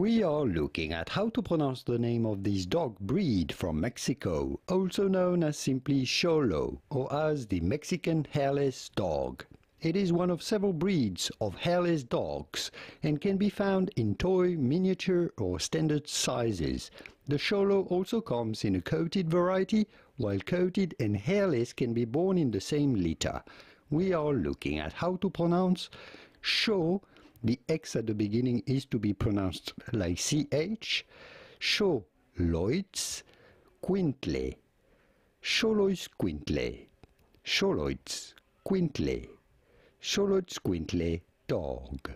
We are looking at how to pronounce the name of this dog breed from Mexico, also known as simply Cholo, or as the Mexican hairless dog. It is one of several breeds of hairless dogs and can be found in toy, miniature or standard sizes. The Cholo also comes in a coated variety, while coated and hairless can be born in the same litter. We are looking at how to pronounce Show the X at the beginning is to be pronounced like CH, show Lloyds Quintley, Sholois Quintley, Sholoids Quintley, Sholoids Quintley dog.